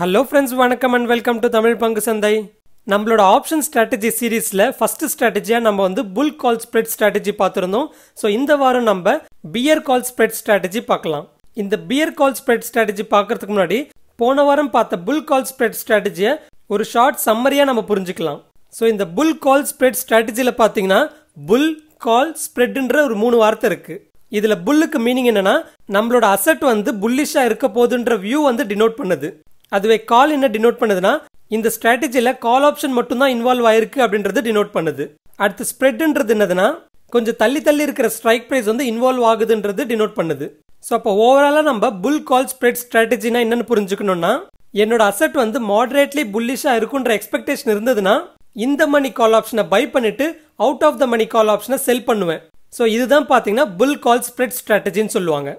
hello friends வணக்கம் and welcome to Tamil பங்கு சந்தை நம்மளோட ஆப்ஷன் ஸ்ட்ராட்டஜி சீரீஸில் ஃபஸ்ட்டு ஸ்ட்ராட்டஜியாக நம்ம வந்து புல் கால் ஸ்ப்ரெட் ஸ்ட்ராட்டஜி பார்த்துருந்தோம் ஸோ இந்த வாரம் நம்ம பியர் கால் ஸ்ப்ரெட் ஸ்ட்ராட்டஜி பார்க்கலாம் இந்த பியர் கால் ஸ்ப்ரெட் ஸ்ட்ராட்டஜி பார்க்கறதுக்கு முன்னாடி போன வாரம் பார்த்த புல் கால் ஸ்ப்ரெட் ஸ்ட்ராட்டஜியை ஒரு ஷார்ட் சம்மரியாக நம்ம புரிஞ்சுக்கலாம் ஸோ இந்த புல் கால் ஸ்ப்ரெட் ஸ்ட்ராட்டஜியில் பார்த்தீங்கன்னா புல் கால் ஸ்ப்ரெட்டுன்ற ஒரு மூணு வார்த்தை இருக்குது இதில் புல்லுக்கு மீனிங் என்னன்னா நம்மளோட அசட் வந்து புல்லிஷாக இருக்க போதுன்ற வியூ வந்து டினோட் பண்ணுது அதுவே கால் என்ன டினோட் பண்ணுதுன்னா இந்த ஸ்ட்ராட்டஜியில் கால் ஆப்ஷன் மட்டும்தான் இன்வால்வ் ஆயிருக்கு அப்படின்றது டினோட் பண்ணுது அடுத்து ஸ்ப்ரெட்ன்றது என்னதுன்னா கொஞ்சம் தள்ளி தள்ளி இருக்கிற ஸ்ட்ரைக் ப்ரைஸ் வந்து இன்வால்வ் ஆகுதுன்றது டினோட் பண்ணுது ஸோ அப்போ ஓவராலாக நம்ம புல் கால் ஸ்ப்ரெட் ஸ்ட்ராட்டஜினா என்னன்னு புரிஞ்சுக்கணும்னா என்னோட அசட் வந்து மாடரேட்லி புல்லிஷாக இருக்குன்ற எக்ஸ்பெக்டேஷன் இருந்ததுன்னா இந்த மணி கால் ஆப்ஷனை பை பண்ணிட்டு out of the money call ஆப்ஷனை செல் பண்ணுவேன் ஸோ இதுதான் பார்த்தீங்கன்னா புல் கால் ஸ்ப்ரெட் ஸ்ட்ராட்டஜின்னு சொல்லுவாங்க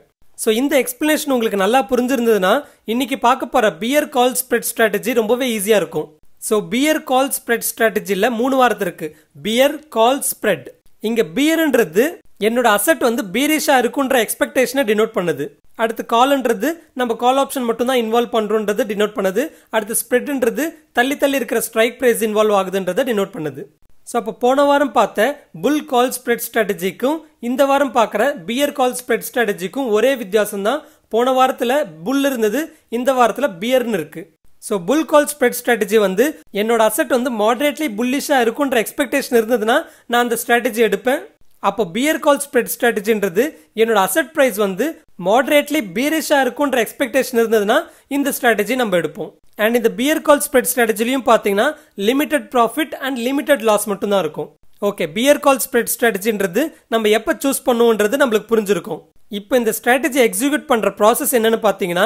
ஸோ இந்த எக்ஸ்பிளனேஷன் உங்களுக்கு நல்லா புரிஞ்சிருந்ததுன்னா இன்னைக்கு பார்க்க போகிற பியர் கால் ஸ்ப்ரெட் ஸ்ட்ராட்டஜி ரொம்பவே ஈஸியாக இருக்கும் ஸோ பியர் கால் ஸ்ப்ரெட் ஸ்ட்ராட்டஜியில் மூணு வாரத்து இருக்கு பியர் கால் ஸ்ப்ரெட் இங்கே பியர்ன்றது என்னோட அசட் வந்து பீரிஷாக இருக்குன்ற எக்ஸ்பெக்டேஷனை டினோட் பண்ணுது அடுத்து கால்ன்றது நம்ம கால் ஆப்ஷன் மட்டும் தான் இன்வால்வ் பண்ணுறோன்றது டினோட் பண்ணுது அடுத்து ஸ்ப்ரெட்ன்றது தள்ளி தள்ளி இருக்கிற ஸ்ட்ரைக் ப்ரைஸ் இன்வால்வ் ஆகுதுன்றதை டினோட் பண்ணுது ஸோ அப்போ போன வாரம் பார்த்த புல் கால் ஸ்ப்ரெட் ஸ்ட்ராட்டஜிக்கும் இந்த வாரம் பார்க்குற பியர் கால் ஸ்ப்ரெட் ஸ்ட்ராட்டஜிக்கும் ஒரே வித்தியாசம் தான் போன வாரத்தில் புல் இருந்தது இந்த வாரத்தில் பியர்னு இருக்குது so bull call spread strategy வந்து என்னோட அசட் வந்து மாடரேட்லி புல்லிஷாக இருக்குன்ற எக்ஸ்பெக்டேஷன் இருந்ததுன்னா நான் அந்த ஸ்ட்ராட்டஜி எடுப்பேன் அப்போ பியர் கால் ஸ்ப்ரெட் ஸ்ட்ராட்டஜின்றது என்னோட அசட் ப்ரைஸ் வந்து மாடரேட்லி பீரிஷாக இருக்குன்ற எக்ஸ்பெக்டேஷன் இருந்ததுன்னா இந்த ஸ்ட்ராட்டஜி நம்ம எடுப்போம் அண்ட் இந்த பியர் கால் ஸ்ப்ரெட் ஸ்ட்ராட்டஜிலையும் பார்த்தீங்கன்னா limited profit and limited loss மட்டும்தான் இருக்கும் ஓகே பியர் கால் ஸ்ப்ரெட் ஸ்ட்ராட்டஜின்றது நம்ம எப்போ சூஸ் பண்ணுவோன்றது நம்மளுக்கு புரிஞ்சிருக்கும் இப்போ இந்த ஸ்ட்ராட்டஜி எக்ஸிக்யூட் பண்ணுற ப்ராசஸ் என்னன்னு பார்த்தீங்கன்னா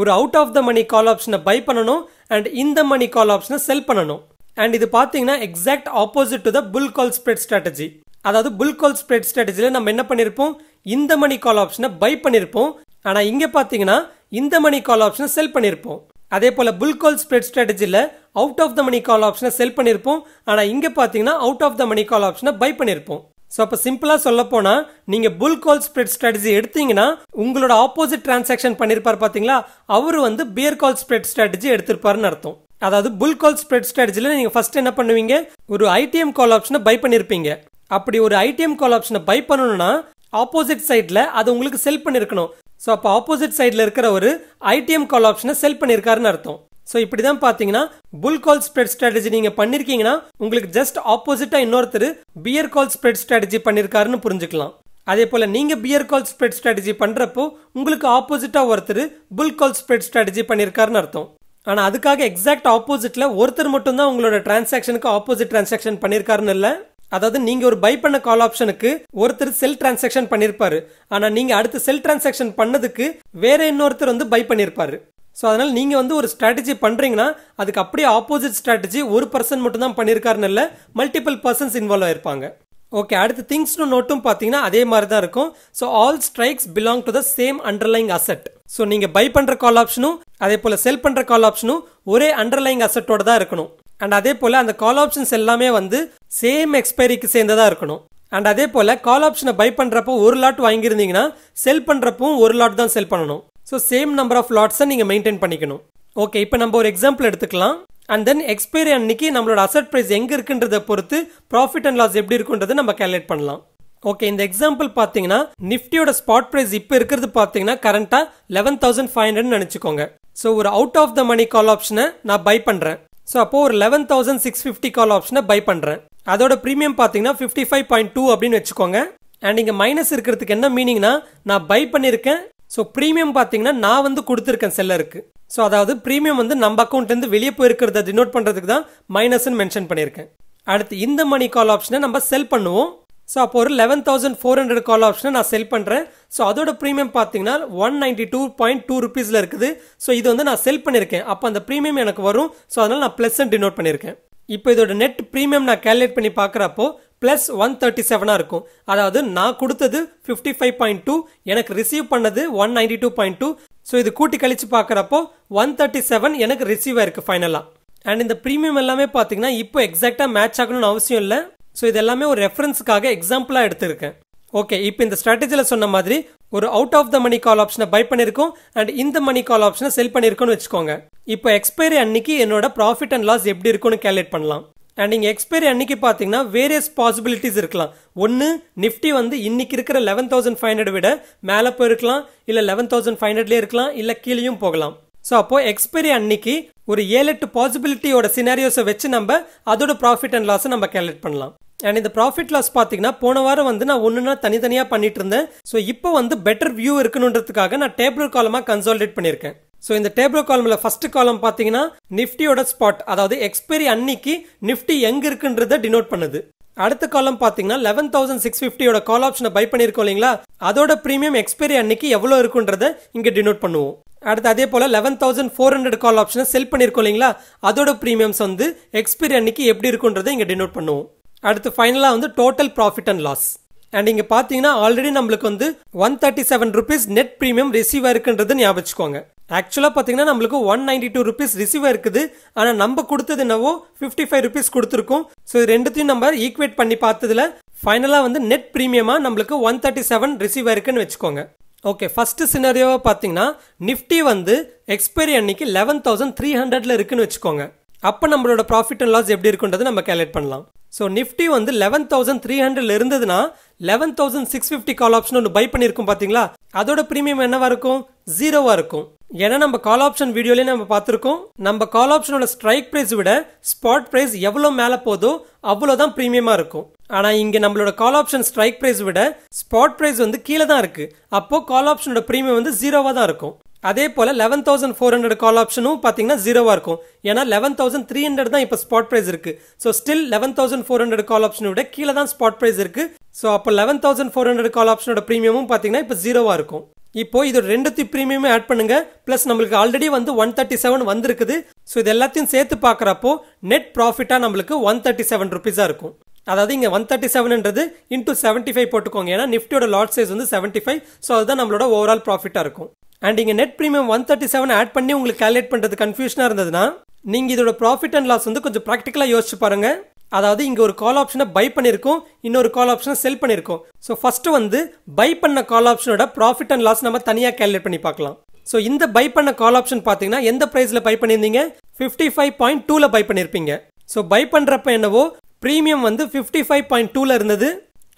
ஒரு out of the money call ஆப்ஷனை பை பண்ணணும் அண்ட் இந்த மணி கால் ஆப்ஷனை செல் பண்ணணும் அண்ட் இது பார்த்தீங்கன்னா exact opposite to the bull call spread strategy அதாவது புல் கால் ஸ்ப்ரெட் ஸ்ட்ராட்டஜியில் நம்ம என்ன பண்ணியிருப்போம் இந்த மணி கால் ஆப்ஷனை பை பண்ணியிருப்போம் ஆனால் இங்கே பார்த்தீங்கன்னா இந்த மணி கால் ஆப்ஷனை செல் பண்ணியிருப்போம் அதே போல் புல் கால் ஸ்ப்ரெட் ஸ்ட்ராட்டஜியில் out of the money call ஆப்ஷனை செல் பண்ணியிருப்போம் ஆனால் இங்கே பார்த்தீங்கன்னா out of the money call ஆப்ஷனை பை பண்ணியிருப்போம் ஸோ அப்போ சிம்பிளாக சொல்ல போனால் நீங்கள் புல் கால் ஸ்ப்ரெட் ஸ்ட்ராட்டஜி எடுத்தீங்கன்னா உங்களோட ஆப்போசிட் டிரான்சாக்ஷன் பண்ணியிருப்பார் பார்த்தீங்களா அவர் வந்து பியர் கால் ஸ்ப்ரெட் ஸ்ட்ராட்டஜி எடுத்திருப்பாருன்னு அர்த்தம் அதாவது புல் கால் ஸ்ப்ரெட் ஸ்ட்ராட்டஜியில் நீங்கள் ஃபர்ஸ்ட் என்ன பண்ணுவீங்க ஒரு ஐடிஎம் கால் ஆப்ஷனை பை பண்ணியிருப்பீங்க அப்படி ஒரு ஐடிஎம் கால் ஆப்ஷனை பை பண்ணணும்னா ஆப்போசிட் சைடில் அது உங்களுக்கு செல் பண்ணியிருக்கணும் ஸோ அப்போ ஆப்போசிட் சைடில் இருக்கிற ஒரு ஐடிஎம் கால் ஆப்ஷனை செல் பண்ணியிருக்காருன்னு அர்த்தம் ஸோ இப்படி தான் பார்த்தீங்கன்னா புல் கால் ஸ்ப்ரெட் ஸ்ட்ராட்டஜி நீங்கள் பண்ணியிருக்கீங்கன்னா உங்களுக்கு ஜஸ்ட் ஆப்போசிட்டாக இன்னொருத்தர் பியர் கால் ஸ்ப்ரெட் ஸ்ட்ராட்டஜி பண்ணியிருக்காருன்னு புரிஞ்சுக்கலாம் அதே போல் நீங்கள் பியர் கால் ஸ்ப்ரெட் ஸ்ட்ராட்டஜி பண்ணுறப்போ உங்களுக்கு ஆப்போசிட்டாக ஒருத்தர் புல் கால் ஸ்ப்ரெட் ஸ்ட்ராட்டஜி பண்ணியிருக்காருன்னு அர்த்தம் ஆனால் அதுக்காக எக்ஸாக்ட் ஆப்போசிட்டில் ஒருத்தர் மட்டும்தான் உங்களோட டிரான்சாக்ஷனுக்கு ஆப்போசிட் டிரான்சாக்ஷன் பண்ணியிருக்காருன்னு இல்லை அதாவது நீங்கள் ஒரு பை பண்ண கால் ஆப்ஷனுக்கு ஒருத்தர் செல் டிரான்சாக்ஷன் பண்ணியிருப்பாரு ஆனால் நீங்கள் அடுத்து செல் டிரான்சாக்ஷன் பண்ணதுக்கு வேற இன்னொருத்தர் வந்து பை பண்ணியிருப்பார் ஸோ அதனால் நீங்கள் வந்து ஒரு ஸ்ட்ராட்டஜி பண்ணுறீங்கன்னா அதுக்கு அப்படியே ஆப்போசிட் ஸ்ட்ராட்டஜி ஒரு பர்சன் மட்டும் தான் பண்ணியிருக்காருன்னு இல்லை மல்டிபிள் பர்சன்ஸ் இன்வால்வ் ஆயிருப்பாங்க ஓகே அடுத்து திங்ஸ் நோட்டும் பார்த்தீங்கன்னா அதே மாதிரி தான் இருக்கும் so all strikes belong to the same underlying asset so நீங்கள் பை பண்ணுற கால் ஆப்ஷனும் அதே போல் செல் பண்ணுற கால் ஆப்ஷனும் ஒரே அண்டர்லைங் அசெட்டோட தான் இருக்கணும் அண்ட் அதே போல் அந்த கால் ஆப்ஷன்ஸ் எல்லாமே வந்து சேம் எக்ஸ்பைரிக்கு சேர்ந்ததாக இருக்கணும் அண்ட் அதே போல் கால் ஆப்ஷனை பை பண்ணுறப்போ ஒரு லாட் வாங்கியிருந்தீங்கன்னா செல் பண்ணுறப்பவும் ஒரு லாட் தான் செல் பண்ணணும் ஸோ சேம் நம்பர் ஆஃப் லாட்ஸை நீங்கள் மெயின்டைன் பண்ணிக்கணும் ஓகே இப்போ நம்ம ஒரு எக்ஸாம்பிள் எடுத்துக்கலாம் அண்ட் தென் எக்ஸ்பைரி அன்னைக்கு நம்மளோட அசட் ப்ரைஸ் எங்கே இருக்குன்றதை பொறுத்து ப்ராஃபிட் அண்ட் லாஸ் எப்படி இருக்குன்றதை நம்ம கேல்குலேட் பண்ணலாம் ஓகே இந்த எக்ஸாம்பிள் பார்த்தீங்கன்னா நிஃப்டியோட ஸ்பாட் ப்ரைஸ் இப்போ இருக்கிறது பார்த்தீங்கன்னா கரண்ட்டாக லெவன் தௌசண்ட் ஃபைவ் ஹண்ட்ரட்னு நினச்சிக்கோங்க ஸோ ஒரு out of the money call ஆப்ஷனை நான் பை பண்ணுறேன் ஸோ அப்போது ஒரு eleven thousand six fifty call ஆப்ஷனை பை பண்ணுறேன் அதோட ப்ரீமியம் பார்த்தீங்கன்னா ஃபிஃப்டி ஃபைவ் பாயிண்ட் டூ அப்படின்னு வச்சுக்கோங்க அண்ட் இங்கே மைனஸ் இருக்கிறதுக்கு என்ன மீனிங்னா நான் பை பண்ணியிருக்கேன் ஸோ ப்ரீமியம் பார்த்தீங்கன்னா நான் வந்து கொடுத்துருக்கேன் செல்லருக்கு ஸோ அதாவது ப்ரீமியம் வந்து நம்ம அக்கௌண்ட்லேருந்து வெளியே போயிருக்கிறத டினோட் பண்ணுறதுக்கு தான் மைனஸ்ன்னு மென்ஷன் பண்ணியிருக்கேன் அடுத்து இந்த மணி கால் ஆப்ஷனை நம்ம செல் பண்ணுவோம் ஸோ அப்போ ஒரு eleven thousand four hundred call ஆப்ஷனை நான் செல் பண்ணுறேன் ஸோ அதோட ப்ரீமியம் பார்த்தீங்கன்னா one ninety two point two ருபீஸில் இருக்குது ஸோ இது வந்து நான் செல் பண்ணியிருக்கேன் அப்போ அந்த ப்ரீமியம் எனக்கு வரும் ஸோ அதனால் நான் ப்ளஸ் டினோட் பண்ணியிருக்கேன் இப்போ இதோட நெட் ப்ரீமியம் நான் கேல்குலேட் பண்ணி பார்க்குறப்போ ப்ளஸ் ஒன் தேர்ட்டி செவனாக இருக்கும் அதாவது நான் கொடுத்தது ஃபிஃப்டி ஃபைவ் பாயிண்ட் டூ எனக்கு ரிசீவ் பண்ணது one ninety two point two so இது கூட்டி கழித்து பார்க்குறப்போ ஒன் தேர்ட்டி செவன் எனக்கு ரிசீவ் ஆயிருக்கு ஃபைனலாக அண்ட் இந்த ப்ரீமியம் எல்லாமே பார்த்தீங்கன்னா இப்போ எக்ஸாக்டாக மேட்ச் ஆகணும்னு அவசியம் இல்லை ஸோ இது எல்லாமே ஒரு ரெஃபரன்ஸுக்காக எக்ஸாம்பிளாக எடுத்திருக்கேன் ஓகே இப்போ இந்த ஸ்ட்ராட்டஜியில் சொன்ன மாதிரி ஒரு out of the money call ஆப்ஷனை பை பண்ணியிருக்கோம் அண்ட் இந்த மணி கால் ஆப்ஷனை செல் பண்ணியிருக்கோம்னு வச்சுக்கோங்க இப்போ எக்ஸ்பைரி அன்னைக்கு என்னோட ப்ராஃபிட் அண்ட் லாஸ் எப்படி இருக்கும்னு கேல்குலேட் பண்ணலாம் அண்ட் இங்கே எக்ஸ்பைரி அன்னைக்கு பார்த்தீங்கன்னா வேரியஸ் பாசிபிலிட்டிஸ் இருக்கலாம் ஒன்று நிஃப்டி வந்து இன்னைக்கு இருக்கிற லெவன் தௌசண்ட் ஃபைவ் ஹண்ட்ரட் விட மேலே போயிருக்கலாம் இல்லை லெவன் தௌசண்ட் ஃபைவ் ஹண்ட்ரட்லேயே இருக்கலாம் இல்லை கீழேயும் போகலாம் ஸோ அப்போது எக்ஸ்பைரி அன்னைக்கு ஒரு ஏழு எட்டு பாசிபிலிட்டியோட சினாரியோஸை வச்சு நம்ம அதோட ப்ராஃபிட் அண்ட் லாஸை நம்ம கேல்குலேட் பண்ணலாம் அண்ட் இந்த ப்ராஃபிட் லாஸ் பார்த்தீங்கன்னா போன வாரம் வந்து நான் ஒன்றுனா தனித்தனியாக பண்ணிட்டு இருந்தேன் ஸோ இப்போ வந்து பெட்டர் வியூ இருக்கணுன்றதுக்காக நான் டேபிள் காலமாக கன்சால்டேட் பண்ணியிருக்கேன் ஸோ இந்த டேபிள் காலமில் ஃபர்ஸ்ட் காலம் பார்த்தீங்கன்னா நிஃப்டியோட ஸ்பாட் அதாவது எக்ஸ்பைரி அன்னைக்கு நிஃப்டி எங்கே இருக்குன்றதை டினோட் பண்ணுது அடுத்த காலம் பார்த்தீங்கன்னா லெவன் தௌசண்ட் சிக்ஸ் ஃபிஃப்டியோட கால் ஆப்ஷனை பை பண்ணியிருக்கோம் இல்லைங்களா அதோட ப்ரீமியம் எக்ஸ்பைரி அன்னைக்கு எவ்வளோ இருக்குன்றதை இங்கே டினோட் பண்ணுவோம் அடுத்து அதே போல் eleven thousand four hundred call ஆப்ஷனை செல் பண்ணியிருக்கோம் இல்லைங்களா அதோட ப்ரீமியம்ஸ் வந்து எக்ஸ்பைரி அன்னைக்கு எப்படி இருக்குன்றதை இங்கே டினோட் பண்ணுவோம் அடுத்து ஃபைனலாக வந்து total profit and loss and இங்கே பார்த்தீங்கன்னா ஆல்ரெடி நம்மளுக்கு வந்து one thirty seven rupees net premium receive ஆயிருக்குன்றது ஞாபகம் ஆக்சுவலாக பார்த்தீங்கன்னா நம்மளுக்கு one ninety two rupees receive இருக்குது ஆனால் நம்ம கொடுத்தது என்னவோ ஃபிஃப்டி ஃபைவ் ருபீஸ் கொடுத்துருக்கோம் ஸோ ரெண்டுத்தையும் நம்ம ஈக்குவேட் பண்ணி பார்த்ததுல ஃபைனலாக வந்து நெட் ப்ரீமியமாக நம்மளுக்கு ஒன் தேர்ட்டி செவன் ரிசீவ் ஆயிருக்குன்னு வச்சுக்கோங்க ஓகே ஃபஸ்ட்டு சினரியோவை பார்த்தீங்கன்னா நிஃப்டி வந்து எக்ஸ்பைரி அன்னைக்கு லெவன் தௌசண்ட் த்ரீ ஹண்ட்ரட்ல இருக்குன்னு வச்சுக்கோங்க அப்போ நம்மளோட ப்ராஃபிட் அண்ட் லாஸ் எப்படி இருக்குன்றது நம்ம கேல்குலேட் பண்ணலாம் ஸோ நிஃப்டி வந்து லெவன் தௌசண்ட் த்ரீ ஹண்ட்ரட் இருந்ததுன்னா eleven thousand six fifty call option ஒன்று பை பண்ணியிருக்கோம் பார்த்தீங்களா அதோட ப்ரீமியம் என்னவா இருக்கும் ஜீரோவாக இருக்கும் ஏன்னா நம்ம கால் ஆப்ஷன் வீடியோலயே நம்ம பார்த்துருக்கோம் நம்ம கால் ஆப்ஷனோட ஸ்ட்ரைக் ப்ரைஸ் விட ஸ்பாட் ப்ரைஸ் எவ்வளோ மேலே போதோ அவ்வளோதான் ப்ரீமியமாக இருக்கும் ஆனால் இங்கே நம்மளோட கால் ஆப்ஷன் ஸ்ட்ரைக் ப்ரைஸ் விட ஸ்பாட் ப்ரைஸ் வந்து கீழே தான் இருக்குது அப்போது கால் ஆப்ஷனோட ப்ரீமியம் வந்து ஜீரோவாக தான் இருக்கும் அதே போல் eleven thousand four hundred call ஆப்ஷனும் பார்த்தீங்கன்னா ஜீரோவாக இருக்கும் ஏன்னா லெவன் தௌசண்ட் த்ரீ ஹண்ட்ரட் தான் இப்போ ஸ்பாட் ப்ரைஸ் இருக்குது so still eleven thousand four hundred call ஆப்ஷனை விட கீழே தான் ஸ்பாட் ப்ரைஸ் இருக்குது ஸோ அப்போ eleven thousand four hundred call ஆப்ஷனோட ப்ரீமியமும் பார்த்தீங்கன்னா இப்போ ஜீரோவாக இருக்கும் இப்போ இது ரெண்டுத்தையும் ப்ரீமியமே ஆட் பண்ணுங்க ப்ளஸ் நம்மளுக்கு ஆல்ரெடி வந்து ஒன் தேர்ட்டி செவன் வந்திருக்குது ஸோ இது எல்லாத்தையும் சேர்த்து பார்க்குறப்போ நெட் ப்ராஃபிட்டாக நம்மளுக்கு ஒன் தேர்ட்டி செவன் ருபீஸாக இருக்கும் அதாவது இங்கே ஒன் தேர்ட்டி செவன்ன்றது இன்டூ செவன்ட்டி ஃபைவ் போட்டுக்கோங்க ஏன்னா நிஃப்டியோட லாட் சைஸ் வந்து செவன்ட்டி ஃபைவ் ஸோ அதுதான் நம்மளோட ஓவரால் ப்ராஃபிட்டாக இருக்கும் அண்ட் இங்கே net premium one thirty seven add பண்ணி உங்களுக்கு கால்குலேட் பண்ணுறது கன்ஃபியூஷனாக இருந்ததுன்னா நீங்கள் இதோட ப்ராஃபிட் அண்ட் லாஸ் வந்து கொஞ்சம் ப்ராக்டிக்கலாக யோசிச்சு பாருங்கள் அதாவது இங்கே ஒரு கால் ஆப்ஷனை பை பண்ணியிருக்கோம் இன்னொரு கால் ஆப்ஷனை செல் பண்ணியிருக்கோம் ஸோ ஃபஸ்ட்டு வந்து பை பண்ண கால் ஆப்ஷனோட ப்ராஃபிட் அண்ட் லாஸ் நம்ம தனியாக கேல்குலேட் பண்ணி பார்க்கலாம் ஸோ இந்த பை பண்ண கால் ஆப்ஷன் பார்த்தீங்கன்னா எந்த ப்ரைஸில் பை பண்ணியிருந்தீங்க ஃபிஃப்டி ஃபைவ் பாயிண்ட் டூவில் பை பண்ணியிருப்பீங்க ஸோ பை பண்ணுறப்ப என்னவோ ப்ரீமியம் வந்து ஃபிஃப்டி ஃபைவ் பாயிண்ட் டூவில் இருந்தது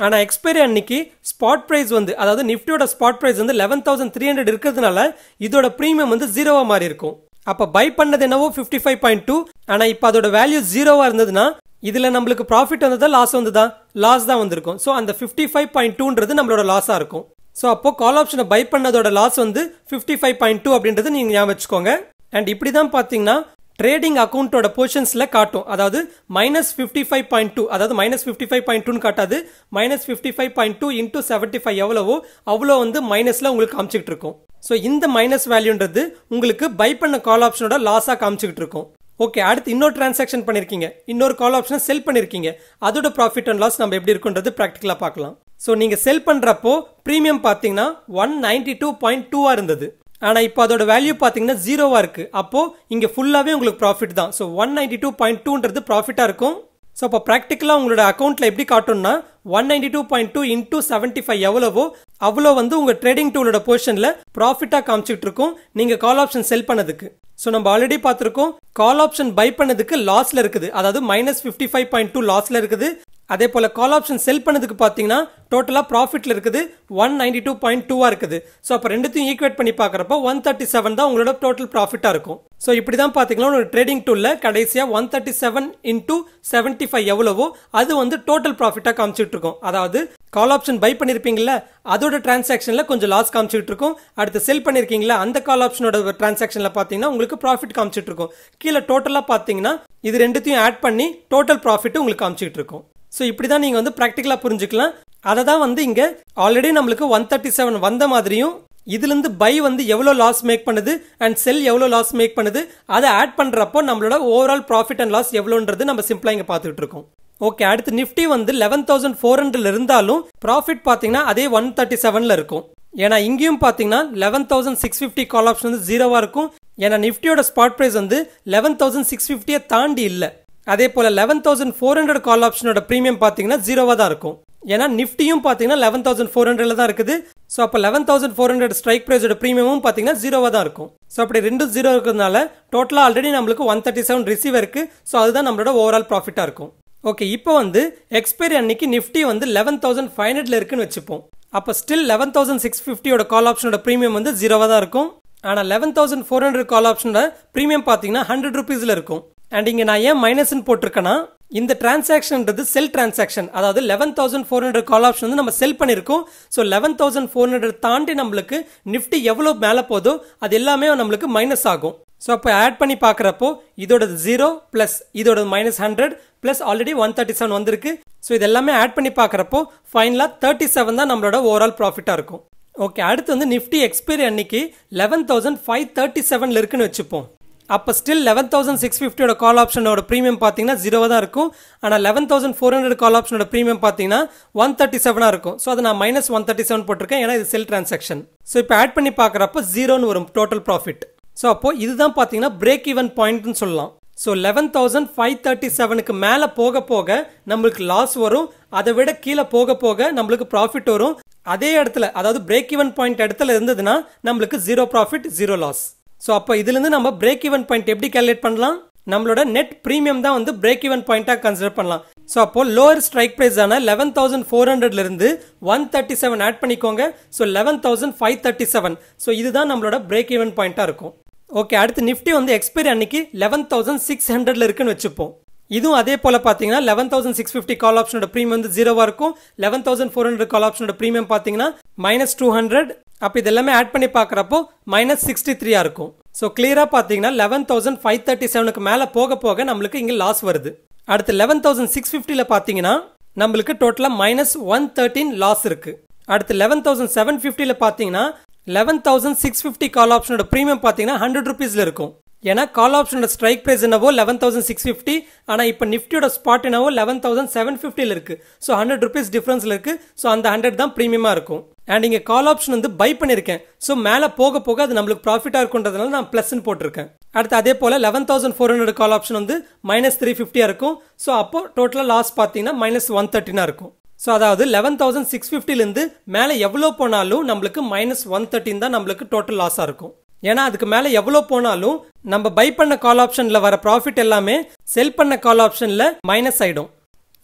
ஆனால் எக்ஸ்பைரி அன்னைக்கு ஸ்பாட் ப்ரைஸ் வந்து அதாவது நிஃப்டியோட ஸ்பாட் ப்ரைஸ் வந்து லெவன் தௌசண்ட் த்ரீ ஹண்ட்ரட் இருக்கிறதுனால இதோட ப்ரீமியம் வந்து ஜீரோவாக மாறி இருக்கும் அப்போ பை பண்ணது என்னவோ ஃபிஃப்டி ஃபைவ் பாயிண்ட் டூ ஆனால் இப்போ அதோட வேல்யூ ஜீரோவாக இருந்ததுன்னா இதில் நம்மளுக்கு ப்ராஃபிட் வந்ததா லாஸ் வந்ததா லாஸ் தான் வந்திருக்கும் ஸோ அந்த ஃபிஃப்டி ஃபைவ் பாயிண்ட் டூன்றது நம்மளோட லாஸாக இருக்கும் ஸோ அப்போ கால் ஆப்ஷனை பை பண்ணதோட லாஸ் வந்து ஃபிஃப்டி ஃபைவ் பாயிண்ட் டூ அப்படின்றது நீங்கள் ஞாபகம் வச்சுக்கோங்க அண்ட் இப்படி தான் பார்த்தீங்கன்னா ட்ரேடிங் அக்கௌண்ட்டோட போர்ஷன்ஸில் காட்டும் அதாவது minus fifty five point two அதாவது மைனஸ் ஃபிஃப்டி ஃபைவ் பாயிண்ட் டூன்னு காட்டாது minus fifty five point two into seventy five எவ்வளவோ அவ்வளோ வந்து மைனஸில் உங்களுக்கு காமிச்சிக்கிட்டு இருக்கும் ஸோ இந்த மைனஸ் வேல்யூன்றது உங்களுக்கு பை பண்ண கால் ஆப்ஷனோட லாஸாக காமிச்சிக்கிட்டு இருக்கும் ஓகே அடுத்து இன்னொரு டிரான்சாக்ஷன் பண்ணியிருக்கீங்க இன்னொரு கால் ஆப்ஷனை செல் பண்ணியிருக்கீங்க அதோட ப்ராஃபிட் அண்ட் லாஸ் நம்ம எப்படி இருக்குன்றது ப்ராக்டிக்கலாக பார்க்கலாம் ஸோ நீங்கள் செல் பண்ணுறப்போ ப்ரீமியம் பார்த்தீங்கன்னா ஒன் நைன்டி டூ பாயிண்ட் டூவாக இருந்தது ஆனால் இப்போ அதோட வேல்யூ பார்த்தீங்கன்னா ஜீரோவாக இருக்குது அப்போது இங்கே ஃபுல்லாகவே உங்களுக்கு ப்ராஃபிட் தான் so one ninety two point டூன்றது ப்ராஃபிட்டாக இருக்கும் ஸோ அப்போ ப்ராக்டிக்கலாக உங்களோட அக்கௌண்ட்டில் எப்படி காட்டும்னா one ninety two point two into seventy five எவ்வளவோ அவ்வளோ வந்து உங்கள் ட்ரேடிங் டூலோட போர்ஷனில் ப்ராஃபிட்டாக காமிச்சிட்டு இருக்கும் நீங்கள் கால் ஆப்ஷன் செல் பண்ணதுக்கு ஸோ நம்ம ஆல்ரெடி பார்த்துருக்கோம் கால் ஆப்ஷன் பை பண்ணதுக்கு லாஸில் இருக்குது அதாவது minus fifty five point two லாஸில் இருக்குது அதே போல் கால் ஆப்ஷன் செல் பண்ணதுக்கு பார்த்தீங்கன்னா டோட்டலாக ப்ராஃபிட்டில் இருக்குது ஒன் நைன்டி டூ பாயிண்ட் டூவாக இருக்குது ஸோ அப்போ ரெண்டுத்தையும் ஈக்குவேட் பண்ணி பார்க்குறப்போ ஒன் தேர்ட்டி செவன் தான் உங்களோட டோட்டல் ப்ராஃபிட்டாக இருக்கும் ஸோ இப்படி தான் பார்த்தீங்கன்னா ஒரு ட்ரேடிங் டூலில் கடைசியாக one thirty seven into seventy five எவ்வளவோ அது வந்து டோட்டல் ப்ராஃபிட்டாக காமிச்சிட்டு இருக்கும் அதாவது கால் ஆப்ஷன் பை பண்ணியிருப்பீங்கள அதோட டிரான்சாக்ஷனில் கொஞ்சம் லாஸ் காமிச்சிட்டு இருக்கும் அடுத்து செல் பண்ணியிருக்கீங்களா அந்த கால் ஆப்ஷனோட டிரான்சாக்ஷனில் பார்த்தீங்கன்னா உங்களுக்கு ப்ராஃபிட் காமிச்சிட்டு இருக்கும் கீழே டோட்டலாக பார்த்தீங்கன்னா இது ரெண்டுத்தையும் ஆட் பண்ணி டோட்டல் ப்ராஃபிட் உங்களுக்கு காமிச்சிட்டு இருக்கும் ஸோ இப்படி தான் நீங்கள் வந்து ப்ராக்டிக்கலாக புரிஞ்சுக்கலாம் அதை தான் வந்து இங்கே ஆல்ரெடி நம்மளுக்கு ஒன் தேர்ட்டி செவன் வந்த மாதிரியும் இதுலேருந்து பை வந்து எவ்வளோ லாஸ் மேக் பண்ணுது அண்ட் செல் எவ்வளோ லாஸ் மேக் பண்ணுது அதை ஆட் பண்ணுறப்போ நம்மளோட ஓவரால் ப்ராஃபிட் அண்ட் லாஸ் எவ்வளோன்றது நம்ம சிம்பிளாக இங்கே பார்த்துட்டு இருக்கோம் ஓகே அடுத்து நிஃப்டி வந்து லெவன் தௌசண்ட் ஃபோர் ஹண்ட்ரட் இருந்தாலும் ப்ராஃபிட் பார்த்தீங்கன்னா அதே ஒன் தேர்ட்டி செவனில் இருக்கும் ஏன்னா இங்கேயும் பார்த்தீங்கன்னா eleven thousand six fifty call option வந்து ஜீரோவாக இருக்கும் ஏன்னா நிஃப்டியோட ஸ்பாட் ப்ரைஸ் வந்து லெவன் தௌசண்ட் சிக்ஸ் ஃபிஃப்டியை தாண்டி இல்லை அதே போல் eleven thousand four hundred call ஆப்ஷனோட ப்ரீமியம் பார்த்தீங்கன்னா ஜீரோவாக தான் இருக்கும் ஏன்னா நிஃப்டியும் பார்த்தீங்கன்னா லெவன் தௌசண்ட் ஃபோர் ஹண்ட்ரட்ல தான் இருக்குது ஸோ அப்போ eleven thousand four hundred strike ப்ரைஸோட ப்ரீமியமும் பார்த்தீங்கன்னா ஜீரோவாக தான் இருக்கும் ஸோ அப்படி ரெண்டும் ஜீரோ இருக்கிறதுனால டோட்டலாக ஆல்ரெடி நம்மளுக்கு ஒன் தேர்ட்டி செவன் ரிசீவ் இருக்குது ஸோ அதுதான் நம்மளோட ஓவரால் ப்ராஃபிட்டாக இருக்கும் ஓகே இப்போ வந்து எக்ஸ்பைரி அன்னைக்கு நிஃப்டி வந்து லெவன் தௌசண்ட் ஃபைவ் ஹண்ட்ரட்ல இருக்குன்னு வச்சுப்போம் அப்போ ஸ்டில் லெவன் தௌசண்ட் சிக்ஸ் ஃபிஃப்டியோட கால் ஆப்ஷனோட ப்ரீமியம் வந்து ஜீரோவாக தான் இருக்கும் ஆனால் eleven thousand four hundred call ஆப்ஷனோட ப்ரீமியம் பார்த்தீங்கன்னா ஹண்ட்ரட் ருபீஸில் இருக்கும் அண்ட் இங்கே நான் ஏன் மைனஸ்ன்னு போட்டிருக்கேன்னா இந்த டிரான்சாக்ஷன்ன்றது செல் டிரான்சாக்ஷன் அதாவது eleven thousand four hundred call option வந்து நம்ம செல் பண்ணியிருக்கோம் so eleven thousand four hundred தாண்டி நம்மளுக்கு நிஃப்டி எவ்வளோ மேலே போதோ அது எல்லாமே நம்மளுக்கு மைனஸ் ஆகும் ஸோ அப்போ ஆட் பண்ணி பார்க்குறப்போ இதோட ஜீரோ ப்ளஸ் இதோட minus hundred plus already one thirty seven வந்திருக்கு ஸோ இது எல்லாமே ஆட் பண்ணி பார்க்குறப்போ ஃபைனலாக தேர்ட்டி செவன் தான் நம்மளோட ஓவரால் ப்ராஃபிட்டாக இருக்கும் ஓகே அடுத்து வந்து நிஃப்டி எக்ஸ்பைரி அன்னைக்கு லெவன் தௌசண்ட் ஃபைவ் தேர்ட்டி செவன்ல இருக்குன்னு வச்சுப்போம் அப்போ ஸ்டில் லெவன் தௌசண்ட் சிக்ஸ் ஃபிஃப்டியோட கால் ஆப்ஷனோட ப்ரீமியம் பார்த்தீங்கன்னா ஜீரோ தான் இருக்கும் ஆனால் eleven thousand four hundred call ஆப்ஷனோட ப்ரீமியம் பார்த்தீங்கன்னா ஒன் தேர்ட்டி செவனாக இருக்கும் ஸோ அதை நான் மைனஸ் ஒன் தேர்ட்டி செவன் போட்டிருக்கேன் ஏன்னா இது செல் ட்ரான்சாக்ஷன் ஸோ இப்போ ஆட் பண்ணி பார்க்குறப்ப ஜீரோன்னு வரும் டோட்டல் ப்ராஃபிட் ஸோ அப்போது இதுதான் பார்த்தீங்கன்னா பிரேக் ஈவன் பாயிண்ட்னு சொல்லலாம் so eleven thousand five thirty செவனுக்கு மேலே போக போக நம்மளுக்கு லாஸ் வரும் அதை விட கீழே போக போக நம்மளுக்கு ப்ராஃபிட் வரும் அதே இடத்துல அதாவது பிரேக் ஈவன் பாயிண்ட் இடத்துல இருந்ததுன்னா நம்மளுக்கு zero profit zero loss so அப்போ இதுலேருந்து நம்ம பிரேக் ஈவன் பாயிண்ட் எப்படி கேல்குலேட் பண்ணலாம் நம்மளோட நெட் ப்ரீமியம் தான் வந்து பிரேக் ஈவன் பாயிண்ட்டாக கன்சிடர் பண்ணலாம் ஸோ அப்போ லோவர் ஸ்ட்ரைக் பிரைஸ் ஆன லெவன் தௌசண்ட் ஃபோர் ஹண்ட்ரட்லேருந்து ஒன் தேர்ட்டி செவன் ஆட் பண்ணிக்கோங்க so eleven thousand five thirty seven so இதுதான் நம்மளோட பிரேக் ஈவன் பாயிண்ட்டாக இருக்கும் ஓகே அடுத்து நிஃப்டி வந்து எக்ஸ்பைரி அன்னைக்கு லெவன் தௌசண்ட் சிக்ஸ் ஹண்ட்ரட்ல இருக்குன்னு வச்சுப்போம் இதுவும் அதே போல் பார்த்தீங்கன்னா eleven thousand six fifty call ஆப்ஷனோட ப்ரீமியம் வந்து ஜீரோவாக இருக்கும் eleven thousand four hundred call ஆப்ஷனோட ப்ரீமியம் பார்த்தீங்கன்னா மைனஸ் டூ ஹண்ட்ரட் அப்போ இது எல்லாமே ஆட் பண்ணி பார்க்குறப்போ மைனஸ் சிக்ஸ்டி த்ரீயாக இருக்கும் ஸோ கிளியராக பார்த்தீங்கன்னா லெவன் தௌசண்ட் ஃபைவ் தேர்ட்டி செவனுக்கு மேலே போக போக நம்மளுக்கு இங்கே லாஸ் வருது அடுத்து லெவன் தௌசண்ட் சிக்ஸ் ஃபிஃப்டியில் பார்த்தீங்கன்னா நம்மளுக்கு டோட்டலாக மைனஸ் ஒன் தேர்ட்டின் லாஸ் இருக்குது அடுத்து லெவன் தௌசண்ட் செவன் ஃபிஃப்டியில் பார்த்தீங்கன்னா eleven thousand six fifty call ஆப்ஷனோட ப்ரீமியம் பார்த்தீங்கன்னா ஹண்ட்ரட் ருபீஸில் இருக்கும் ஏன்னா கால் ஆப்ஷனோட ஸ்ட்ரைக் ப்ரைஸ் என்னவோ லெவன் தௌசண்ட் சிக்ஸ் ஃபிஃப்டி ஆனால் இப்போ நிஃப்டியோட ஸ்பாட் என்னவோ லெவன் தௌசண்ட் செவன் ஃபிஃப்டியில் இருக்குது ஸோ ஹண்ட்ரட் ருபீஸ் டிஃப்ரென்ஸில் இருக்குது ஸோ அந்த ஹண்ட்ரட் தான் ப்ரீமியமாக இருக்கும் அண்ட் இங்கே கால் ஆப்ஷன் வந்து பை பண்ணியிருக்கேன் ஸோ மேலே போக போக அது நம்மளுக்கு ப்ராஃபிட்டாக இருக்குன்றதுனால நான் ப்ளஸ்ன்னு போட்டிருக்கேன் அடுத்து அதே போல் eleven thousand four hundred call option வந்து மைனஸ் த்ரீ ஃபிஃப்டியாக இருக்கும் ஸோ அப்போ டோட்டலாக லாஸ் பார்த்தீங்கன்னா மைனஸ் ஒன் தேர்ட்டினா இருக்கும் ஸோ அதாவது லெவன் தௌசண்ட் சிக்ஸ் ஃபிஃப்டிலேருந்து மேலே எவ்வளோ போனாலும் நம்மளுக்கு மைனஸ் ஒன் தேர்ட்டின் தான் நம்மளுக்கு டோட்டல் லாஸாக இருக்கும் ஏன்னா அதுக்கு மேலே எவ்வளோ போனாலும் நம்ம பை பண்ண கால் ஆப்ஷனில் வர ப்ராஃபிட் எல்லாமே செல் பண்ண கால் ஆப்ஷனில் மைனஸ் ஆகிடும்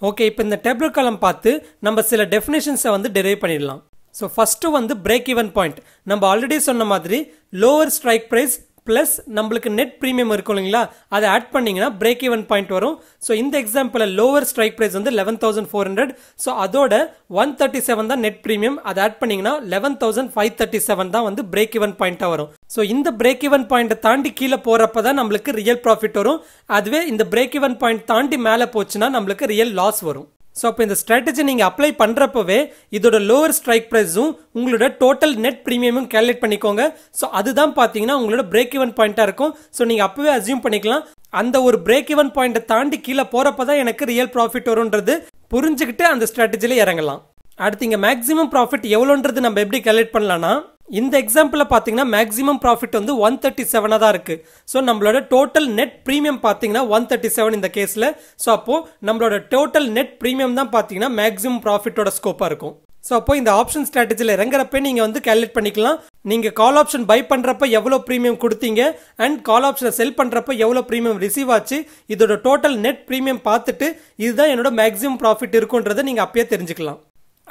ஓகே இப்போ இந்த டேபிள் காலம் பார்த்து நம்ம சில டெஃபினேஷன்ஸை வந்து டெரைவ் பண்ணிடலாம் ஸோ ஃபஸ்ட்டு வந்து பிரேக் ஈவன் பாயிண்ட் நம்ம ஆல்ரெடி சொன்ன மாதிரி லோவர் ஸ்ட்ரைக் ப்ரைஸ் ப்ளஸ் நம்மளுக்கு நெட் ப்ரீமியம் இருக்கும் இல்லைங்களா அதை ஆட் பண்ணிங்கன்னா பிரேக் ஈவன் பாயிண்ட் வரும் ஸோ இந்த எக்ஸாம்பிளில் லோவர் ஸ்ட்ரைக் ப்ரைஸ் வந்து eleven thousand four hundred so அதோட ஒன் தேர்ட்டி செவன் தான் நெட் ப்ரீமியம் அதை ஆட் பண்ணிங்கன்னா eleven thousand five thirty seven தான் வந்து பிரேக் ஈவன் பாயிண்ட்டாக வரும் ஸோ இந்த பிரேக் ஈவன் பாயிண்ட்டை தாண்டி கீழே போகிறப்ப தான் நம்மளுக்கு ரியல் ப்ராஃபிட் வரும் அதுவே இந்த பிரேக் ஈவன் பாயிண்ட் தாண்டி மேலே போச்சுன்னா நம்மளுக்கு ரியல் லாஸ் வரும் ஸோ அப்போ இந்த ஸ்ட்ராட்டஜி நீங்கள் அப்ளை பண்ணுறப்பவே இதோட லோவர் ஸ்ட்ரைக் ப்ரைஸும் உங்களோட டோட்டல் நெட் ப்ரீமியமும் கேல்குலேட் பண்ணிக்கோங்க ஸோ அதுதான் பார்த்தீங்கன்னா உங்களோட பிரேக் ஈவன் பாயிண்ட்டாக இருக்கும் ஸோ நீங்கள் அப்போவே அசியூம் பண்ணிக்கலாம் அந்த ஒரு பிரேக் ஈவன் பாயிண்ட்டை தாண்டி கீழே போகிறப்ப தான் எனக்கு ரியல் ப்ராஃபிட் வரும்ன்றது புரிஞ்சுக்கிட்டு அந்த ஸ்ட்ராட்டஜியில் இறங்கலாம் அடுத்து இங்கே மேக்ஸிமம் ப்ராஃபிட் எவ்வளோன்றது நம்ம எப்படி கலெக்ட் பண்ணலாம்னா இந்த எக்ஸாம்பிளில் பார்த்தீங்கன்னா மேக்ஸிமம் ப்ராஃபிட் வந்து ஒன் தேர்ட்டி செவனாக தான் இருக்குது ஸோ நம்மளோட டோட்டல் நெட் ப்ரீமியம் பார்த்தீங்கன்னா ஒன் தேர்ட்டி செவன் இந்த கேஸில் ஸோ அப்போது நம்மளோட டோட்டல் நெட் ப்ரீமியம் தான் பார்த்தீங்கன்னா மேக்ஸிமம் ப்ராஃபிட்டோட ஸ்கோப்பாக இருக்கும் ஸோ அப்போ இந்த ஆப்ஷன் ஸ்ட்ராட்டஜியில் இறங்குறப்ப நீங்கள் வந்து கேல்குலேட் பண்ணிக்கலாம் நீங்கள் கால் ஆப்ஷன் பை பண்ணுறப்ப எவ்வளோ ப்ரீமியம் கொடுத்தீங்க அண்ட் கால் ஆப்ஷனை செல் பண்ணுறப்ப எவ்வளோ ப்ரீமியம் ரிசீவ் ஆச்சு இதோட டோட்டல் நெட் ப்ரீமியம் பார்த்துட்டு இதுதான் என்னோட மேக்ஸிமம் ப்ராஃபிட் இருக்குன்றதை நீங்கள் அப்பயே தெரிஞ்சுக்கலாம்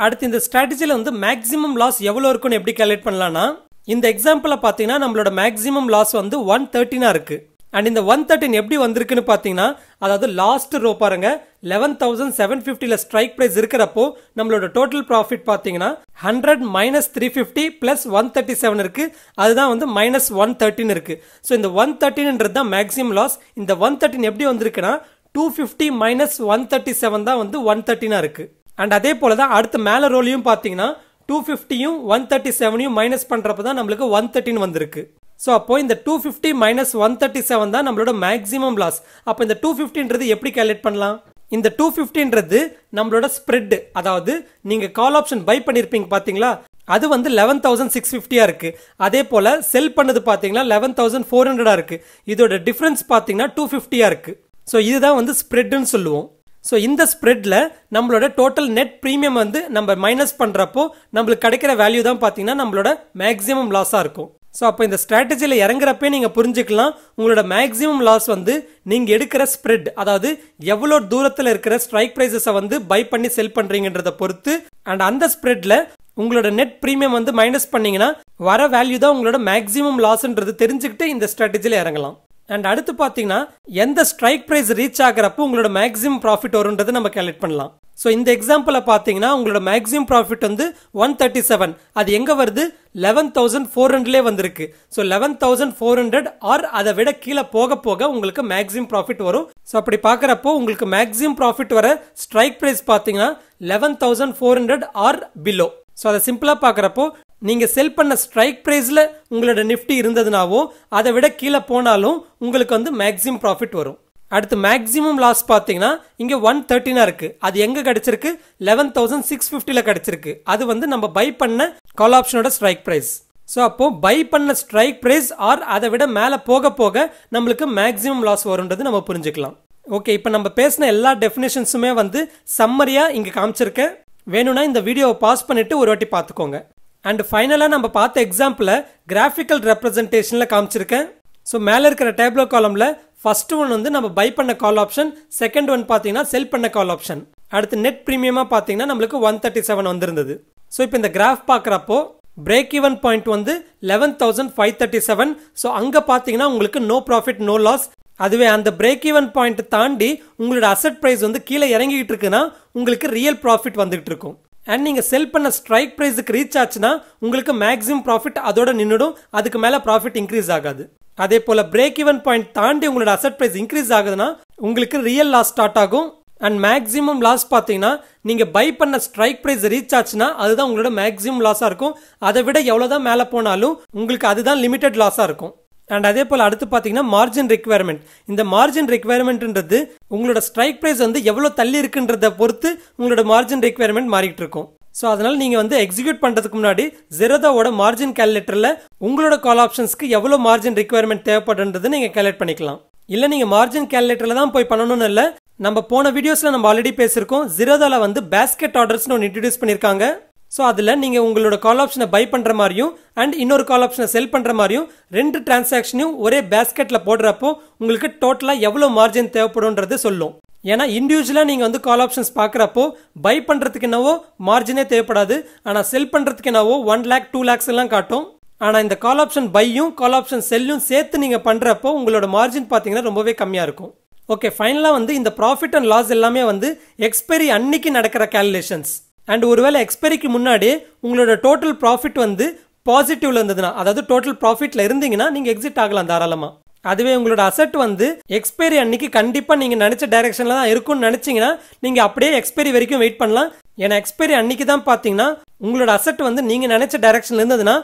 அடுத்து இந்த ஸ்ட்ராட்டஜியில் வந்து மேக்ஸிமம் லாஸ் எவ்வளோ இருக்குன்னு எப்படி கால்குலேட் பண்ணலான்னா இந்த எக்ஸாம்பிளில் பார்த்தீங்கன்னா நம்மளோட மேக்ஸிமம் லாஸ் வந்து ஒன் தேர்ட்டினாக இருக்குது அண்ட் இந்த ஒன் தேர்ட்டின் எப்படி வந்திருக்குன்னு பார்த்தீங்கன்னா அதாவது லாஸ்ட் ரோ பாருங்க லெவன் தௌசண்ட் செவன் ஃபிஃப்டியில் ஸ்ட்ரைக் ப்ரைஸ் இருக்கிறப்போ நம்மளோட டோட்டல் ப்ராஃபிட் பார்த்தீங்கன்னா hundred minus three fifty plus one thirty seven இருக்குது அதுதான் வந்து மைனஸ் ஒன் தேர்ட்டின் இருக்குது ஸோ இந்த ஒன் தேர்ட்டின்ன்றது தான் மேக்ஸிமம் லாஸ் இந்த ஒன் தேர்ட்டின் எப்படி வந்திருக்குன்னா two fifty minus one thirty seven தான் வந்து ஒன் தேர்ட்டினாக இருக்குது அண்ட் அதே போல் தான் அடுத்த மேலே ரோலையும் பார்த்தீங்கன்னா டூ ஃபிஃப்டியும் ஒன் தேர்ட்டி செவனையும் மைனஸ் பண்ணுறப்ப தான் நம்மளுக்கு ஒன் தேர்ட்டின்னு வந்திருக்கு ஸோ அப்போ இந்த two fifty minus one thirty seven தான் நம்மளோட மேக்ஸிமம் லாஸ் அப்போ இந்த டூ ஃபிஃப்டின்றது எப்படி கேல்குலேட் பண்ணலாம் இந்த டூ ஃபிஃப்டின்றது நம்மளோட ஸ்ப்ரெட் அதாவது நீங்கள் கால் ஆப்ஷன் பை பண்ணியிருப்பீங்க பார்த்தீங்களா அது வந்து லெவன் தௌசண்ட் சிக்ஸ் ஃபிஃப்டியாக இருக்குது அதே போல் செல் பண்ணது பார்த்தீங்கன்னா லெவன் தௌசண்ட் ஃபோர் ஹண்ட்ரடாக இருக்குது இதோட டிஃப்ரென்ஸ் பார்த்தீங்கன்னா டூ ஃபிஃப்டியாக இருக்குது ஸோ இதுதான் வந்து ஸ்ப்ரெட்னு சொல்லுவோம் ஸோ இந்த ஸ்ப்ரெட்டில் நம்மளோட டோட்டல் நெட் ப்ரீமியம் வந்து நம்ம மைனஸ் பண்ணுறப்போ நம்மளுக்கு கிடைக்கிற வேல்யூ தான் பார்த்தீங்கன்னா நம்மளோட மேக்ஸிமம் லாஸாக இருக்கும் ஸோ அப்போ இந்த ஸ்ட்ராட்டஜியில் இறங்குறப்பே நீங்கள் புரிஞ்சுக்கலாம் உங்களோட மேக்ஸிமம் லாஸ் வந்து நீங்கள் எடுக்கிற ஸ்ப்ரெட் அதாவது எவ்வளோ தூரத்தில் இருக்கிற ஸ்ட்ரைக் ப்ரைஸஸை வந்து பை பண்ணி செல் பண்ணுறீங்கன்றதை பொறுத்து அண்ட் அந்த ஸ்ப்ரெட்டில் உங்களோட நெட் ப்ரீமியம் வந்து மைனஸ் பண்ணிங்கன்னா வர வேல்யூ தான் உங்களோட மேக்ஸிமம் லாஸ்ன்றது தெரிஞ்சுக்கிட்டு இந்த ஸ்ட்ராட்டஜியில் இறங்கலாம் அண்ட் அடுத்து பார்த்தீங்கன்னா எந்த ஸ்ட்ரைக் ப்ரைஸ் ரீச் ஆகிறப்போ உங்களோட மேக்ஸிமம் ப்ராஃபிட் வரும்ன்றது நம்ம கேலக்ட் பண்ணலாம் ஸோ இந்த எக்ஸாம்பிளை பார்த்தீங்கன்னா உங்களோட மேக்ஸிமம் ப்ராஃபிட் வந்து ஒன் தேர்ட்டி செவன் அது எங்கே வருது லெவன் தௌசண்ட் ஃபோர் ஹண்ட்ரட்லேயே வந்திருக்கு so eleven thousand four hundred or அதை விட கீழே போக போக உங்களுக்கு மேக்ஸிமம் ப்ராஃபிட் வரும் ஸோ அப்படி பார்க்குறப்போ உங்களுக்கு மேக்ஸிமம் ப்ராஃபிட் வர ஸ்ட்ரைக் ப்ரைஸ் பார்த்தீங்கன்னா eleven thousand four hundred or below so அதை சிம்பிளாக பார்க்குறப்போ நீங்கள் செல் பண்ண ஸ்ட்ரைக் ப்ரைஸில் உங்களோட நிஃப்டி இருந்ததுனாவோ அதை விட கீழே போனாலும் உங்களுக்கு வந்து மேக்ஸிமம் ப்ராஃபிட் வரும் அடுத்து மேக்ஸிமம் லாஸ் பார்த்தீங்கன்னா இங்கே ஒன் தேர்ட்டினா இருக்குது அது எங்கே கிடச்சிருக்கு லெவன் தௌசண்ட் சிக்ஸ் ஃபிஃப்டியில் கிடச்சிருக்கு அது வந்து நம்ம பை பண்ண கால் ஆப்ஷனோட ஸ்ட்ரைக் ப்ரைஸ் ஸோ அப்போது பை பண்ண ஸ்ட்ரைக் ப்ரைஸ் ஆர் அதை விட மேலே போக போக நம்மளுக்கு மேக்ஸிமம் லாஸ் வரும்ன்றது நம்ம புரிஞ்சுக்கலாம் ஓகே இப்போ நம்ம பேசின எல்லா டெஃபினேஷன்ஸுமே வந்து சம்மரியாக இங்கே காமிச்சிருக்கேன் வேணும்னா இந்த வீடியோவை பாஸ் பண்ணிவிட்டு ஒரு வாட்டி பார்த்துக்கோங்க அண்ட் ஃபைனலாக நம்ம பார்த்த எக்ஸாம்பிளை கிராஃபிக்கல் ரெப்ரசன்டேஷனில் காமிச்சிருக்கேன் ஸோ மேலே இருக்கிற டேப்லோ காலமில் ஃபர்ஸ்ட் ஒன் வந்து நம்ம பை பண்ண கால் ஆப்ஷன் செகண்ட் ஒன் பார்த்தீங்கன்னா செல் பண்ண கால் ஆப்ஷன் அடுத்து நெட் ப்ரீமியமாக பார்த்தீங்கன்னா நம்மளுக்கு ஒன் தேர்ட்டி செவன் வந்திருந்தது ஸோ இப்போ இந்த கிராஃப் பார்க்குறப்போ பிரேக் ஈவன் பாயிண்ட் வந்து eleven thousand five thirty seven so அங்கே பார்த்தீங்கன்னா உங்களுக்கு நோ ப்ராஃபிட் நோ லாஸ் அதுவே அந்த பிரேக் ஈவன் பாயிண்ட் தாண்டி உங்களோட அசட் ப்ரைஸ் வந்து கீழே இறங்கிக்கிட்டு இருக்குன்னா உங்களுக்கு ரியல் ப்ராஃபிட் வந்துகிட்டு இருக்கும் அண்ட் நீங்கள் செல் பண்ண ஸ்ட்ரைக் ப்ரைஸுக்கு ரீச் ஆச்சுன்னா உங்களுக்கு மேக்ஸிமம் ப்ராஃபிட் அதோட நின்றுடும் அதுக்கு மேலே ப்ராஃபிட் இன்க்ரீஸ் ஆகாது அதே போல் பிரேக் ஈவன் பாயிண்ட் தாண்டி உங்களோட அசட் ப்ரைஸ் இன்க்ரீஸ் ஆகுதுன்னா உங்களுக்கு ரியல் லாஸ் ஸ்டார்ட் ஆகும் அண்ட் மேக்ஸிமம் லாஸ் பார்த்தீங்கன்னா நீங்கள் பை பண்ண ஸ்ட்ரைக் ப்ரைஸ் ரீச் ஆச்சுன்னா அதுதான் உங்களோட மேக்ஸிமம் லாஸாக இருக்கும் அதை விட எவ்வளோ தான் மேலே போனாலும் உங்களுக்கு அதுதான் லிமிடெட் லாஸாக இருக்கும் அண்ட் அதே போல் அடுத்து பார்த்தீங்கன்னா மார்ஜின் ரெக்யர்மெண்ட் இந்த மார்ஜின் ரெக்யர்மெண்ட்ன்றது உங்களோட ஸ்ட்ரைக் ப்ரைஸ் வந்து எவ்வளோ தள்ளி இருக்குன்றதை பொறுத்து உங்களோட மார்ஜின் ரெக்யர்மெண்ட் மாறிட்டு இருக்கும் ஸோ அதனால் நீங்கள் வந்து எக்ஸிக்யூட் பண்ணுறதுக்கு முன்னாடி ஜெரோதாவோட மார்ஜின் கேல்குலேட்டரில் உங்களோட கால் ஆப்ஷன்ஸ்க்கு எவ்வளோ மார்ஜின் ரெக்யர்மெண்ட் தேவைப்படுன்றது நீங்கள் கேல்குலேட் பண்ணிக்கலாம் இல்லை நீங்கள் மார்ஜின் கேல்குலேட்டரில் தான் போய் பண்ணணும்னு இல்லை நம்ம போன வீடியோஸில் நம்ம ஆல்ரெடி பேசியிருக்கோம் ஜிரோதாவில் வந்து பேஸ்கெட் ஆர்டர்ஸ்னு ஒன்று இன்ட்ரடியூஸ் பண்ணியிருக்காங்க ஸோ அதில் நீங்கள் உங்களோட கால் ஆப்ஷனை பை பண்ணுற மாதிரியும் அண்ட் இன்னொரு கால் ஆப்ஷனை செல் பண்ணுற மாதிரியும் ரெண்டு டிரான்சாக்ஷனையும் ஒரே பேஸ்கெட்டில் போடுறப்போ உங்களுக்கு டோட்டலாக எவ்வளோ மார்ஜின் தேவைப்படும்ன்றது சொல்லும் ஏன்னா இண்டிவிஜுவலாக நீங்கள் வந்து கால் ஆப்ஷன்ஸ் பார்க்குறப்போ பை பண்ணுறதுக்கு என்னவோ மார்ஜினே தேவைப்படாது ஆனால் செல் பண்ணுறதுக்கு என்னவோ ஒன் லேக் டூ லேக்ஸ் எல்லாம் காட்டும் ஆனால் இந்த கால் ஆப்ஷன் பையும் கால் ஆப்ஷன் செல்லும் சேர்த்து நீங்கள் பண்ணுறப்போ உங்களோட மார்ஜின் பார்த்தீங்கன்னா ரொம்பவே கம்மியாக இருக்கும் ஓகே ஃபைனலாக வந்து இந்த ப்ராஃபிட் அண்ட் லாஸ் எல்லாமே வந்து எக்ஸ்பைரி அன்னைக்கு நடக்கிற கேல்குலேஷன்ஸ் அண்ட் ஒருவேளை எக்ஸ்பைரிக்கு முன்னாடி உங்களோட டோட்டல் ப்ராஃபிட் வந்து பாசிட்டிவ்ல இருந்ததுன்னா அதாவது டோட்டல் ப்ராஃபிட்ல இருந்தீங்கன்னா நீங்கள் எக்ஸிட் ஆகலாம் தாராளமாக அதுவே உங்களோட அசட் வந்து எக்ஸ்பைரி அன்னைக்கு கண்டிப்பாக நீங்கள் நினச்ச டைரக்ஷன்ல தான் இருக்கும்னு நினைச்சீங்கன்னா நீங்கள் அப்படியே எக்ஸ்பைரி வரைக்கும் வெயிட் பண்ணலாம் ஏன்னா எக்ஸ்பைரி அன்னைக்கு தான் பார்த்தீங்கன்னா உங்களோட அசட் வந்து நீங்கள் நினச்ச டைரக்ஷன்ல இருந்ததுன்னா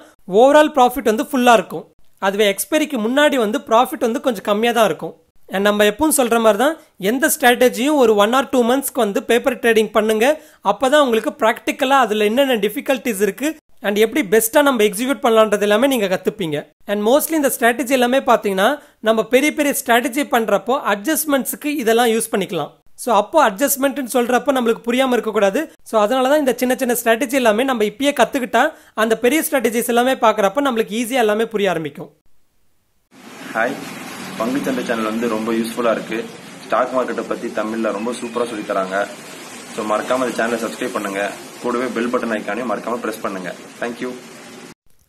ஓவரால் ப்ராஃபிட் வந்து ஃபுல்லாக இருக்கும் அதுவே எக்ஸ்பைரிக்கு முன்னாடி வந்து ப்ராஃபிட் வந்து கொஞ்சம் கம்மியாக தான் இருக்கும் அண்ட் நம்ம எப்பவும் சொல்கிற மாதிரி தான் எந்த ஸ்ட்ராட்டஜியும் ஒரு ஒன் ஆர் டூ மந்த்ஸ்க்கு வந்து பேப்பர் ட்ரேடிங் பண்ணுங்கள் அப்போ தான் உங்களுக்கு ப்ராக்டிக்கலாக அதில் என்னென்ன டிஃபிகல்ட்டிஸ் இருக்குது அண்ட் எப்படி பெஸ்ட்டாக நம்ம எக்ஸிக்யூட் பண்ணலான்றது எல்லாமே நீங்கள் கற்றுப்பீங்க அண்ட் மோஸ்ட்லி இந்த ஸ்ட்ராட்டஜி எல்லாமே பார்த்தீங்கன்னா நம்ம பெரிய பெரிய ஸ்ட்ராட்டஜி பண்ணுறப்போ அட்ஜஸ்ட்மெண்ட்ஸுக்கு இதெல்லாம் யூஸ் பண்ணிக்கலாம் ஸோ அப்போ அட்ஜஸ்ட்மெண்ட்னு சொல்கிறப்போ நம்மளுக்கு புரியாமல் இருக்கக்கூடாது ஸோ அதனால தான் இந்த சின்ன சின்ன ஸ்ட்ராட்டஜி எல்லாமே நம்ம இப்பயே கற்றுக்கிட்டா அந்த பெரிய ஸ்ட்ராட்டஜிஸ் எல்லாமே பார்க்குறப்ப நம்மளுக்கு ஈஸியாக எல்லாமே புரிய ஆரம்பிக்கும் ஹாய் பங்கு சந்தை சேனல் வந்து ரொம்ப யூஸ்ஃபுல்லாக இருக்குது ஸ்டாக் மார்க்கெட்டை பற்றி தமிழில் ரொம்ப சூப்பராக சொல்லி தராங்க ஸோ மறக்காம இந்த சேனலை சப்ஸ்கிரைப் பண்ணுங்கள் கூடவே பெல் பட்டன் ஐக்கானையும் மறக்காமல் ப்ரெஸ் பண்ணுங்கள் தேங்க்யூ